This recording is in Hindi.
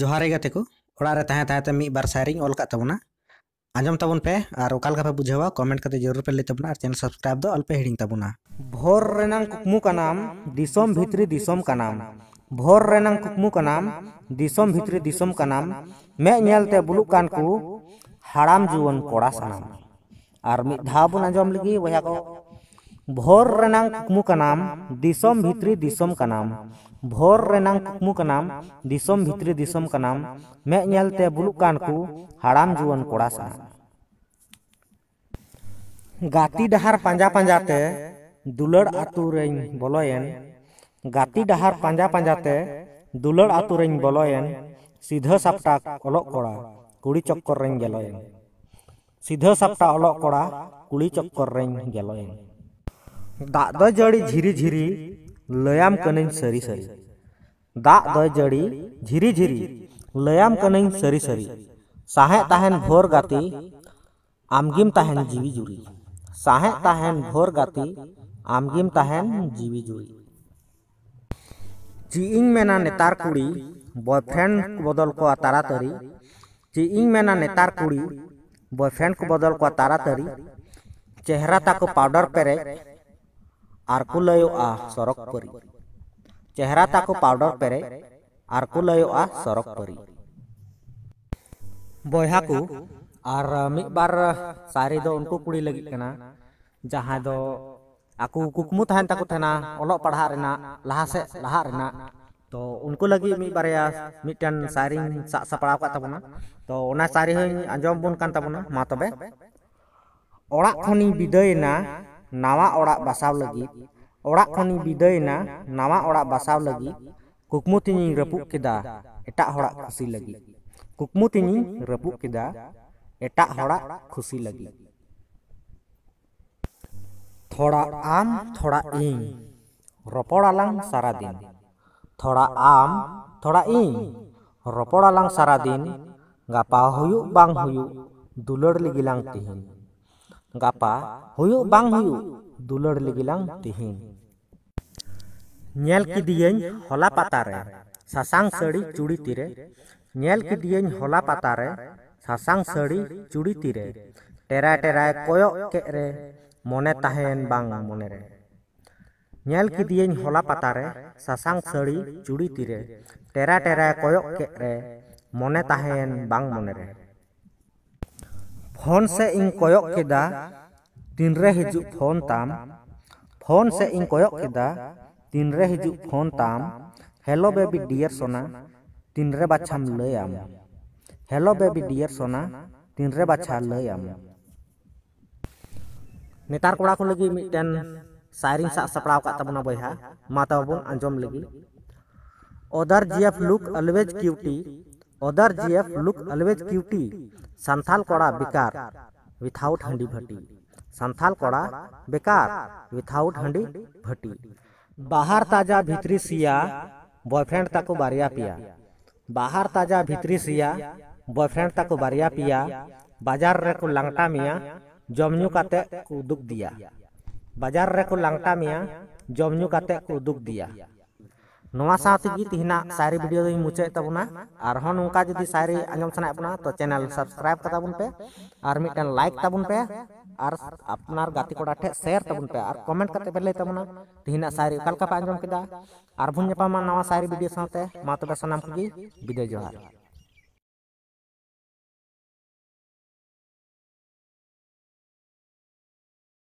जोहारे गाते को बार सारी ओल का आजम तब पे और अकालका पे बुझे कमेंट करते जरूर पे लैब चैनल सब्सक्राइब दो अलपे हिड़ी तबना भोर रेना कुकमुना भित्री भोर रेना कुकमुना भित्री मेलते बुलूकान को हड़ाम जुवन कड़ा सामान और मिद बन आजम लगे बया को भोर रेना कुकमुना भित्री ᱵᱷᱳᱨ ᱨᱮᱱᱟᱝ ᱠᱩᱠᱢᱩ ᱠᱟᱱᱟᱢ ᱫᱤᱥᱚᱢ ᱵᱷᱤᱛᱨᱤ ᱫᱤᱥᱚᱢ ᱠᱟᱱᱟᱢ ᱢᱮᱫ ᱧᱮᱞᱛᱮ ᱵᱩᱞᱩᱜ ᱠᱟᱱ ᱠᱚ ᱦᱟᱲᱟᱢ ᱡᱩᱣᱟᱹᱱ ᱠᱚᱲᱟ ᱥᱟᱱᱟᱢ ᱜᱟᱛᱤ ᱰᱟᱦᱟᱨ ᱯᱟᱸᱡᱟ ᱯᱟᱸᱡᱟᱛᱮ ᱫᱩᱞᱟᱹᱲ ᱟᱛᱩ ᱨᱮᱧ ᱵᱚᱞᱚᱭᱮᱱ ᱜᱟᱛᱤ ᱰᱟᱦᱟᱨ ᱯᱟᱸᱡᱟ ᱯᱟᱸᱡᱟᱛᱮ ᱫᱩᱞᱟᱹᱲ ᱟᱛᱩ ᱨᱮᱧ ᱵᱚᱞᱚᱭᱮᱱ ᱥᱤᱫᱷᱟᱹ ᱥᱟᱯᱴᱟ ᱚᱞᱚᱜ ᱠᱚᱲᱟ ᱠᱩᱲᱤ ᱪᱚᱠᱠᱚᱨ ᱨᱮᱧ ᱜᱮᱞᱚᱭᱮᱱ ᱥᱤᱫᱷᱟᱹ ᱥᱟᱯᱴᱟ ᱚᱞᱚᱜ ᱠᱚᱲᱟ ᱠᱩᱲᱤ ᱪᱚᱠᱠᱚᱨ ᱨᱮᱧ ᱜᱮᱞᱚᱭᱮᱱ ᱫᱟᱜ ᱫᱚ ᱡᱟᱹᱲᱤ ᱡᱷᱤᱨᱤ ᱡᱷᱤᱨᱤ लयाम कनिन सरी सरी दा दड़ी झिरी झिरी लयाम कनिन सरी सरी साहेन भोर गाती आमगिम तहन जीवी जुरी साहेन भोर गाती आमगिम तहन जीवी जुरी चीन मेना नेतार कुड़ी बॉयफ्रेंड बदल को तारा तरी चीन मेना नेतार कुड़ी बॉयफ्रेंड को बदल को तारा तरी चेहरा ताको पाउडर पेरे आर्कुलय आ सरक परी चेहरा ताको पाउडर पेरे आर्कुलय आ सरक परी बहा को आर मिग बार सारी दो उनको कुड़ी लगी कना जहां दो आकु कुकमु थान ताको थेना ओलो पढा रेना लहा से लहा रेना तो उनको लगी मिग बार या मिटन सारी सा सपड़ा का तबना तो ओना सारी हन अंजम बुन कान तबना मा तबे खनी बिदयना nama orang basaw lagi orang koni bidai na nama orang basaw lagi kukmuti ini repuk keda etak orang khusi lagi kukmuti ini keda etak orang khusi lagi thora am thora ing ropor alang saradin thora am thora ing ropor alang saradin nggak pahuyu bang huyu dulur lagi lang ᱜᱟᱯᱟ ᱦᱩᱭᱩᱜ ᱵᱟᱝ ᱦᱩᱭᱩᱜ ᱫᱩᱞᱟᱹᱲ ᱞᱮᱜᱮᱞᱟᱝ ᱛᱤᱦᱤᱧ ᱧᱮᱞ ᱠᱤᱫᱤᱭᱟᱹᱧ ᱦᱚᱞᱟ ᱯᱟᱛᱟᱨᱮ ᱥᱟᱥᱟᱝ ᱥᱟᱹᱲᱤ ᱪᱩᱲᱤ ᱛᱤᱨᱮ ᱧᱮᱞ ᱠᱤᱫᱤᱭᱟᱹᱧ ᱦᱚᱞᱟ ᱯᱟᱛᱟᱨᱮ ᱥᱟᱥᱟᱝ ᱥᱟᱹᱲᱤ ᱪᱩᱲᱤ ᱛᱤᱨᱮ ᱴᱮᱨᱟᱭ ᱴᱮᱨᱟᱭ ᱠᱚᱭᱚᱜ ᱠᱮᱫ ᱨᱮ ᱢᱚᱱᱮ ᱛᱟᱦᱮᱸᱭᱮᱱ ᱵᱟᱝ ᱢᱚᱱᱮᱨᱮ ᱧᱮᱞ ᱠᱤᱫᱤᱭᱟᱹᱧ ᱦᱚᱞᱟ ᱯᱟᱛᱟᱨᱮ ᱥᱟᱥᱟᱝ ᱥᱟᱹᱲᱤ ᱪᱩᱲᱤ ᱛᱤᱨᱮ ᱴᱮᱨᱟ ᱴᱮᱨᱟ ᱠᱚᱭᱚᱜ ᱠᱮᱫ ᱨᱮ ᱢᱚᱱᱮ ᱛᱟᱦᱮᱸᱭᱮᱱ ᱵᱟᱝ ᱢᱚᱱᱮᱨᱮ ᱯᱷᱳᱱ ᱥᱮ ᱤᱧ ᱠᱚᱭᱚᱜ ᱠᱮᱫᱟ ᱛᱤᱱᱨᱮ ᱦᱤᱡᱩᱜ ᱯᱷᱳᱱ ᱛᱟᱢ ᱯᱷᱳᱱ ᱥᱮ ᱤᱧ ᱠᱚᱭᱚᱜ ᱠᱮᱫᱟ ᱛᱤᱱᱨᱮ ᱦᱤᱡᱩᱜ ᱯᱷᱳᱱ ᱛᱟᱢ ᱦᱮᱞᱳ ᱵᱮᱵᱤ ᱰᱤᱭᱟᱨ ᱥᱳᱱᱟ ᱛᱤᱱᱨᱮ ᱵᱟᱪᱷᱟᱢ ᱞᱟᱹᱭᱟᱢ ᱦᱮᱞᱳ बेबी डियर सोना तीन रे बाछा लय आम नेतार कोड़ा को लगी मिटन सायरिंग सा सपड़ाव का तबना बयहा माता बन अंजम लगी other GF look always cutie other G F look always cutie संथाल कड़ा बेकार विथाउट हंडी भट्टी संथाल कड़ा बेकार विथाउट हंडी भट्टी बाहर ताजा भितरी सिया बॉयफ्रेंड ताको बारिया पिया बाहर ताजा भितरी सिया बॉयफ्रेंड ताको बारिया पिया बाजार रे को लंगटा मिया जमनु काते को दुख दिया बाजार रे को लंगटा मिया जमनु काते को दुख दिया ᱱᱚᱣᱟ ᱥᱟᱶᱛᱮ ᱜᱮ ᱛᱤᱦᱤᱱᱟᱜ ᱥᱟᱭᱨᱤ ᱵᱷᱤᱰᱤᱭᱳ ᱫᱚᱧ ᱢᱩᱪᱟᱹᱫ ᱛᱟᱵᱚᱱᱟ ᱟᱨᱦᱚᱸ ᱱᱚᱝᱠᱟ ᱡᱩᱫᱤ ᱥᱟᱭᱨᱤ ᱟᱸᱡᱚᱢ ᱥᱟᱱᱟᱭᱮᱫ ᱵᱚᱱᱟ ᱛᱚ ᱪᱮᱱᱮᱞ ᱥᱟᱵᱥᱠᱨᱟᱭᱤᱵ ᱠᱟᱛᱟᱵᱚᱱ ᱯᱮ ᱟᱨ ᱢᱤᱫᱴᱟᱝ ᱞᱟᱭᱤᱠ ᱛᱟᱵᱚᱱ ᱯᱮ ᱟᱨ ᱟᱯᱱᱟᱨ ᱜᱟᱛᱮ ᱠᱚᱲᱟ ᱴᱷᱮᱱ ᱥᱮᱭᱟᱨ ᱛᱟᱵᱚᱱ ᱯᱮ ᱟᱨ ᱠᱚᱢᱮᱱᱴ ᱠᱟᱛᱮ ᱯᱮ ᱞᱟᱹᱭ ᱛᱟᱵᱚᱱᱟ ᱛᱤᱦᱤᱱᱟᱜ ᱥᱟᱭᱨᱤ ᱚᱠᱟ ᱞᱮᱠᱟ ᱯᱮ ᱟᱸᱡᱚᱢ ᱠᱮᱫᱟ ᱟᱨ ᱵᱚᱱ ᱧᱟᱯᱟᱢᱟ ᱱᱟᱣᱟ ᱥᱟᱭᱨᱤ ᱵᱷᱤᱰᱤᱭᱳ ᱥᱟᱶᱛᱮ ᱢᱟ ᱛᱚᱵᱮ ᱥᱟᱱᱟᱢ ᱠᱚᱜᱮ ᱵᱤᱫᱟᱹᱭ ᱡᱚᱦᱟᱨ